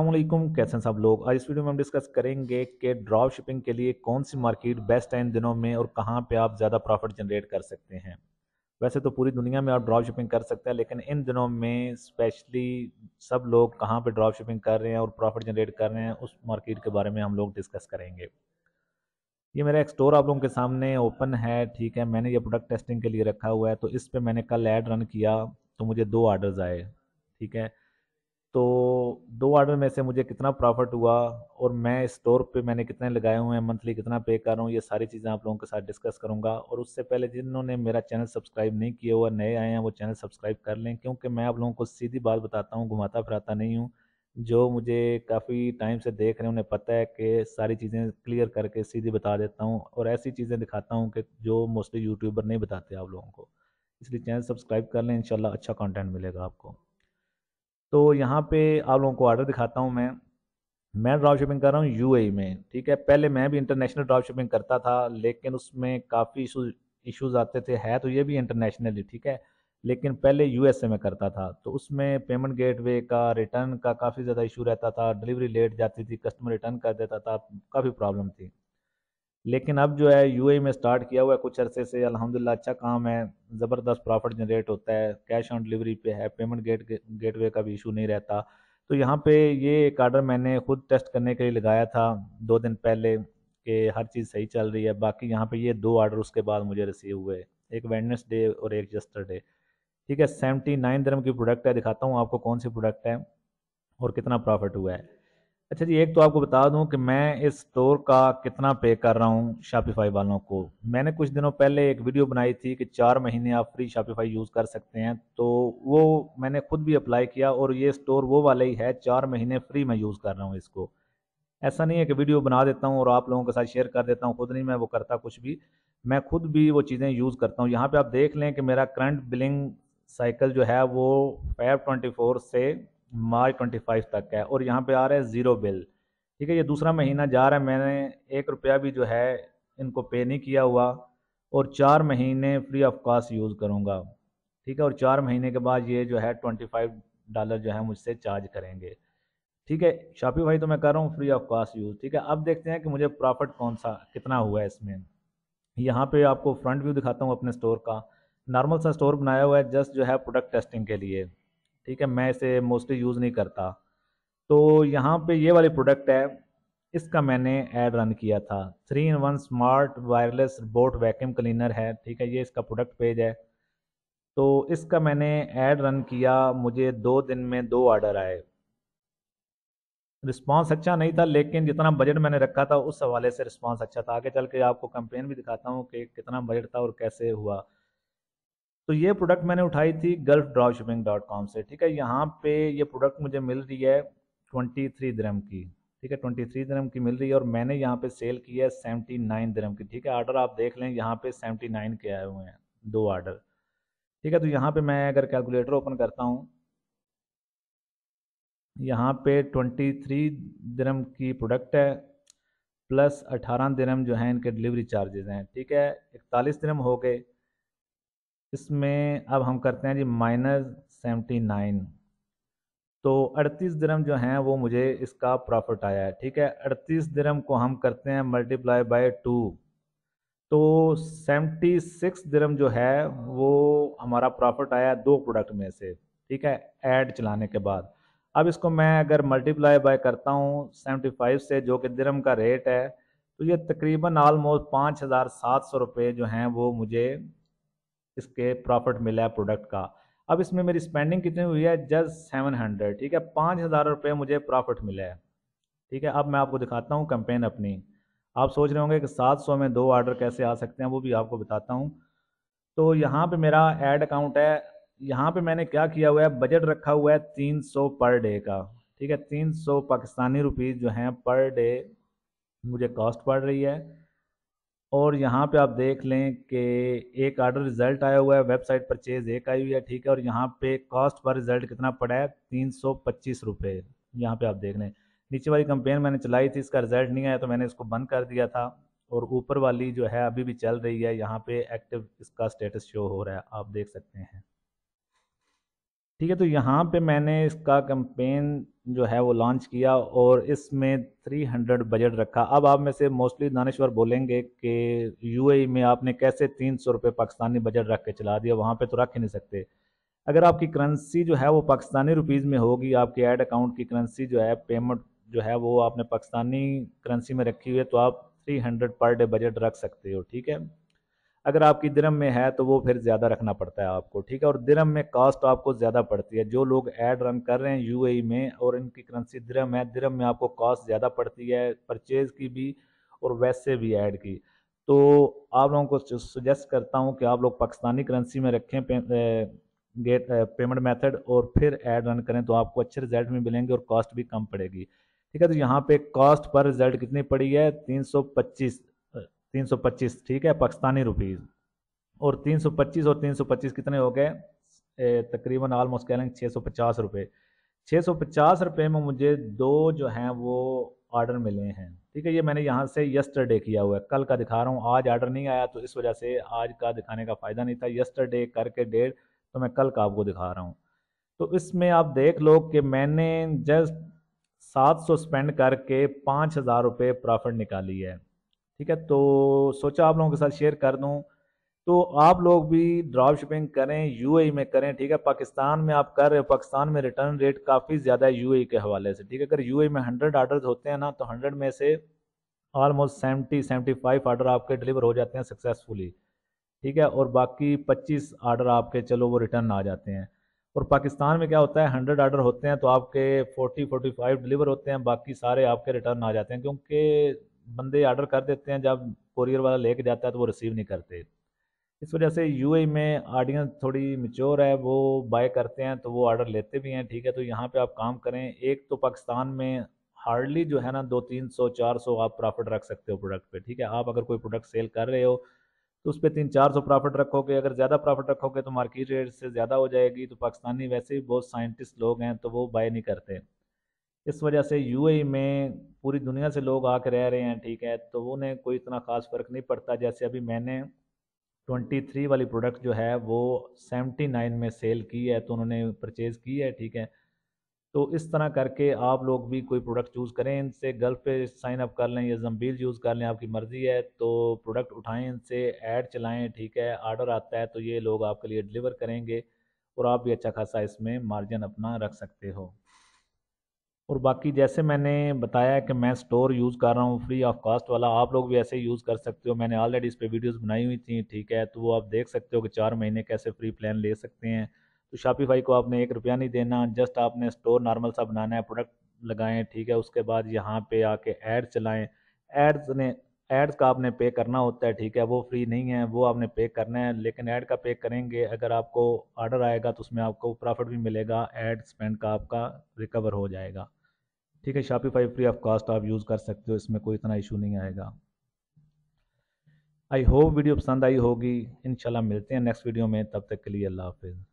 अल्लाम कैसे सब लोग आज इस वीडियो में हम डिस्कस करेंगे कि ड्रॉप शिपिंग के लिए कौन सी मार्केट बेस्ट है इन दिनों में और कहाँ पे आप ज़्यादा प्रॉफिट जनरेट कर सकते हैं वैसे तो पूरी दुनिया में आप ड्रॉप शिपिंग कर सकते हैं लेकिन इन दिनों में स्पेशली सब लोग कहाँ पे ड्रॉप शिपिंग कर रहे हैं और प्रॉफिट जनरेट कर रहे हैं उस मार्केट के बारे में हम लोग डिस्कस करेंगे ये मेरा एक स्टोर आप लोगों के सामने ओपन है ठीक है मैंने ये प्रोडक्ट टेस्टिंग के लिए रखा हुआ है तो इस पर मैंने कल ऐड रन किया तो मुझे दो आर्डर्स आए ठीक है तो दो ऑर्डर में से मुझे कितना प्रॉफिट हुआ और मैं स्टोर पे मैंने कितने लगाए हुए हैं मंथली कितना पे कर रहा हूँ ये सारी चीज़ें आप लोगों के साथ डिस्कस करूँगा और उससे पहले जिन्होंने मेरा चैनल सब्सक्राइब नहीं किया हुआ नए आए हैं वो चैनल सब्सक्राइब कर लें क्योंकि मैं आप लोगों को सीधी बात बताता हूँ घुमाता फिराता नहीं हूँ जो मुझे काफ़ी टाइम से देख रहे हैं उन्हें पता है कि सारी चीज़ें क्लियर करके सीधी बता देता हूँ और ऐसी चीज़ें दिखाता हूँ कि जो मोस्टली यूट्यूबर नहीं बताते आप लोगों को इसलिए चैनल सब्सक्राइब कर लें इंशाल्लाह अच्छा कंटेंट मिलेगा आपको तो यहाँ पे आप लोगों को ऑर्डर दिखाता हूँ मैं मैं ड्रॉप शिपिंग कर रहा हूँ यू e में ठीक है पहले मैं भी इंटरनेशनल ड्रॉप शिपिंग करता था लेकिन उसमें काफ़ी इशूज इशूज़ आते थे है तो ये भी इंटरनेशनली ठीक है लेकिन पहले यूएसए में करता था तो उसमें पेमेंट गेटवे का रिटर्न का काफ़ी ज़्यादा इशू रहता था डिलीवरी लेट जाती थी कस्टमर रिटर्न कर देता था काफ़ी प्रॉब्लम थी लेकिन अब जो है यू में स्टार्ट किया हुआ है कुछ अरसे से अलहमदिल्ला अच्छा काम है ज़बरदस्त प्रॉफिट जनरेट होता है कैश ऑन डिलीवरी पे है पेमेंट गेट गेटवे का भी इशू नहीं रहता तो यहाँ पे ये एक आर्डर मैंने खुद टेस्ट करने के लिए लगाया था दो दिन पहले कि हर चीज़ सही चल रही है बाकी यहाँ पर ये दो आर्डर उसके बाद मुझे रिसीव हुए एक वेडनेसडे और एक जस्टरडे ठीक है सेवेंटी नाइन की प्रोडक्ट है दिखाता हूँ आपको कौन सी प्रोडक्ट है और कितना प्रॉफिट हुआ है अच्छा जी एक तो आपको बता दूं कि मैं इस स्टोर का कितना पे कर रहा हूं शापिफाई वालों को मैंने कुछ दिनों पहले एक वीडियो बनाई थी कि चार महीने आप फ्री शापिफाई यूज़ कर सकते हैं तो वो मैंने खुद भी अप्लाई किया और ये स्टोर वो वाला ही है चार महीने फ्री में यूज़ कर रहा हूँ इसको ऐसा नहीं है कि वीडियो बना देता हूँ और आप लोगों के साथ शेयर कर देता हूँ खुद नहीं मैं वो करता कुछ भी मैं खुद भी वो चीज़ें यूज़ करता हूँ यहाँ पर आप देख लें कि मेरा करंट बिलिंग साइकिल जो है वो फाइव से मार्च 25 तक है और यहाँ पे आ रहा है ज़ीरो बिल ठीक है ये दूसरा महीना जा रहा है मैंने एक रुपया भी जो है इनको पे नहीं किया हुआ और चार महीने फ्री ऑफ कॉस्ट यूज़ करूँगा ठीक है और चार महीने के बाद ये जो है ट्वेंटी फाइव डॉलर जो है मुझसे चार्ज करेंगे ठीक है भाई तो मैं कर रहा हूँ फ्री ऑफ कॉस्ट यूज़ ठीक है अब देखते हैं कि मुझे प्रॉफिट कौन सा कितना हुआ है इसमें यहाँ पे आपको फ्रंट व्यू दिखाता हूँ अपने स्टोर का नॉर्मल सा स्टोर बनाया हुआ है जस्ट जो है प्रोडक्ट टेस्टिंग के लिए ठीक है मैं इसे मोस्टली यूज़ नहीं करता तो यहाँ पे ये वाली प्रोडक्ट है इसका मैंने ऐड रन किया था three in one smart wireless boat vacuum cleaner है ठीक है ये इसका प्रोडक्ट पेज है तो इसका मैंने ऐड रन किया मुझे दो दिन में दो ऑर्डर आए रिस्पांस अच्छा नहीं था लेकिन जितना बजट मैंने रखा था उस हवाले से रिस्पांस अच्छा था आगे चल के आपको कंप्लेन भी दिखाता हूँ कि कितना बजट था और कैसे हुआ तो ये प्रोडक्ट मैंने उठाई थी गल्फ ड्राउ डॉट कॉम से ठीक है यहाँ पे ये प्रोडक्ट मुझे मिल रही है ट्वेंटी थ्री दरम की ठीक है ट्वेंटी थ्री दरम की मिल रही है और मैंने यहाँ पे सेल की है सेवेंटी नाइन दरम की ठीक है आर्डर आप देख लें यहाँ पे सेवेंटी नाइन के आए हुए हैं दो आर्डर ठीक है तो यहाँ पे मैं अगर कैलकुलेटर ओपन करता हूँ यहाँ पे ट्वेंटी थ्री दरम की प्रोडक्ट है प्लस अठारह दरम जो है इनके डिलीवरी चार्जेज़ हैं ठीक है इकतालीस दरम हो गए इसमें अब हम करते हैं जी माइनस सेवेंटी नाइन तो अड़तीस दरम जो हैं वो मुझे इसका प्रॉफिट आया है ठीक है अड़तीस दरम को हम करते हैं मल्टीप्लाई बाय टू तो सेवेंटी सिक्स दरम जो है वो हमारा प्रॉफिट आया दो प्रोडक्ट में से ठीक है ऐड चलाने के बाद अब इसको मैं अगर मल्टीप्लाई बाय करता हूँ सेवेंटी फाइव से जो कि दरम का रेट है तो ये तकरीबन आलमोस्ट पाँच हज़ार सात सौ रुपये जो हैं वो मुझे इसके प्रॉफिट मिला है प्रोडक्ट का अब इसमें मेरी स्पेंडिंग कितनी हुई है जस्ट सेवन हंड्रेड ठीक है पाँच हज़ार रुपये मुझे प्रॉफिट मिला है ठीक है अब मैं आपको दिखाता हूँ कंपेन अपनी आप सोच रहे होंगे कि सात सौ में दो ऑर्डर कैसे आ सकते हैं वो भी आपको बताता हूँ तो यहाँ पे मेरा एड अकाउंट है यहाँ पे मैंने क्या किया हुआ है बजट रखा हुआ है तीन सौ पर डे का ठीक है तीन सौ पाकिस्तानी रुपीज़ जो हैं पर डे मुझे कॉस्ट पड़ रही है और यहाँ पे आप देख लें कि एक आर्डर रिजल्ट आया हुआ है वेबसाइट परचेज एक आई हुई है ठीक है और यहाँ पे कॉस्ट पर रिजल्ट कितना पड़ा है तीन सौ पच्चीस रुपये यहाँ पर आप देख लें नीचे वाली कंपेन मैंने चलाई थी इसका रिजल्ट नहीं आया तो मैंने इसको बंद कर दिया था और ऊपर वाली जो है अभी भी चल रही है यहाँ पे एक्टिव इसका स्टेटस शो हो रहा है आप देख सकते हैं ठीक है तो यहाँ पे मैंने इसका कैंपेन जो है वो लॉन्च किया और इसमें 300 बजट रखा अब आप में से मोस्टली दानश्वर बोलेंगे कि यूएई e में आपने कैसे तीन सौ रुपये पाकिस्तानी बजट रख के चला दिया वहाँ पे तो रख ही नहीं सकते अगर आपकी करेंसी जो है वो पाकिस्तानी रुपीज़ में होगी आपके एड अकाउंट की करेंसी जो है पेमेंट जो है वो आपने पाकिस्तानी करेंसी में रखी हुई है तो आप थ्री पर डे बजट रख सकते हो ठीक है अगर आपकी दिनम में है तो वो फिर ज़्यादा रखना पड़ता है आपको ठीक है और दिनम में कास्ट आपको ज़्यादा पड़ती है जो लोग ऐड रन कर रहे हैं यू e में और इनकी करेंसी दिनम है दिनम में आपको कास्ट ज़्यादा पड़ती है परचेज़ की भी और वैसे भी ऐड की तो आप लोगों को सजेस्ट करता हूँ कि आप लोग पाकिस्तानी करेंसी में रखें पे, गेट पेमेंट मेथड और फिर ऐड रन करें तो आपको अच्छे रिजल्ट भी मिलेंगे और कॉस्ट भी कम पड़ेगी ठीक है तो यहाँ पे कॉस्ट पर रिजल्ट कितनी पड़ी है 325 325 ठीक है पाकिस्तानी रुपीज़ और 325 और 325 कितने हो गए तकरीबन आलमोस्ट कह लेंगे छः सौ पचास रुपये छः सौ पचास रुपये में मुझे दो जो हैं वो ऑर्डर मिले हैं ठीक है ये मैंने यहाँ से यस्टरडे किया हुआ है कल का दिखा रहा हूँ आज ऑर्डर नहीं आया तो इस वजह से आज का दिखाने का फ़ायदा नहीं था यस्टरडे करके डेट तो मैं कल का आपको दिखा रहा हूँ तो इसमें आप देख लो कि मैंने जस्ट सात सौ स्पेंड करके पाँच हज़ार रुपये प्रॉफिट निकाली है ठीक है तो सोचा आप लोगों के साथ शेयर कर दूँ तो आप लोग भी ड्रॉप शिपिंग करें यूएई e में करें ठीक है पाकिस्तान में आप कर रहे हो पाकिस्तान में रिटर्न रेट काफ़ी ज़्यादा है यूएई e के हवाले से ठीक है अगर यूएई e में हंड्रेड आर्डर्स होते हैं ना तो हंड्रेड में से almost seventy seventy five order आपके डिलीवर हो जाते हैं सक्सेसफुली ठीक है और बाकी पच्चीस आर्डर आपके चलो वो रिटर्न आ जाते हैं और पाकिस्तान में क्या होता है हंड्रेड आर्डर होते हैं तो आपके फोर्टी फोर्टी फाइव डिलीवर होते हैं बाकी सारे आपके रिटर्न आ जाते हैं क्योंकि बंदे ऑर्डर कर देते हैं जब कोरियर वाला लेके जाता है तो वो रिसीव नहीं करते इस वजह से यूएई में ऑडियंस थोड़ी मिच्योर है वो बाय करते हैं तो वो ऑर्डर लेते भी हैं ठीक है तो यहाँ पे आप काम करें एक तो पाकिस्तान में हार्डली जो है ना दो तीन सौ चार सौ आप प्रॉफिट रख सकते हो प्रोडक्ट पे ठीक है आप अगर कोई प्रोडक्ट सेल कर रहे हो तो उस पर तीन चार सौ प्रॉफिट रखोगे अगर ज़्यादा प्रॉफिट रखोगे तो मार्केट रेट से ज़्यादा हो जाएगी तो पाकिस्तानी वैसे ही बहुत साइंटिस्ट लोग हैं तो वो बाय नहीं करते इस वजह से यूएई में पूरी दुनिया से लोग आके रह रहे हैं ठीक है तो उन्हें कोई इतना ख़ास फ़र्क नहीं पड़ता जैसे अभी मैंने 23 वाली प्रोडक्ट जो है वो 79 में सेल की है तो उन्होंने परचेज़ की है ठीक है तो इस तरह करके आप लोग भी कोई प्रोडक्ट चूज़ करें इनसे गल्फ पे साइन अप कर लें या जम्बील यूज़ कर लें आपकी मर्ज़ी है तो प्रोडक्ट उठाएं इनसे ऐड चलाएं ठीक है आर्डर आता है तो ये लोग आपके लिए डिलीवर करेंगे और आप भी अच्छा खासा इसमें मार्जिन अपना रख सकते हो और बाकी जैसे मैंने बताया कि मैं स्टोर यूज़ कर रहा हूँ फ्री ऑफ कॉस्ट वाला आप लोग भी ऐसे यूज़ कर सकते हो मैंने ऑलरेडी इस पर वीडियोज़ बनाई हुई थी ठीक है तो वो आप देख सकते हो कि चार महीने कैसे फ्री प्लान ले सकते हैं तो शापीफाई को आपने एक रुपया नहीं देना जस्ट आपने स्टोर नॉर्मल सा बनाना है प्रोडक्ट लगाएं ठीक है उसके बाद यहाँ पे आके एड्स चलाएं एड्स ने एड्स का आपने पे करना होता है ठीक है वो फ्री नहीं है वो आपने पे करना है लेकिन ऐड का पे करेंगे अगर आपको ऑर्डर आएगा तो उसमें आपको प्रॉफिट भी मिलेगा एड स्पेंड का आपका रिकवर हो जाएगा ठीक है शापिफाई फ्री ऑफ कॉस्ट आप यूज़ कर सकते हो इसमें कोई इतना इशू नहीं आएगा आई होप वीडियो पसंद आई होगी इनशाला मिलते हैं नेक्स्ट वीडियो में तब तक के लिए अल्लाह हाफिज़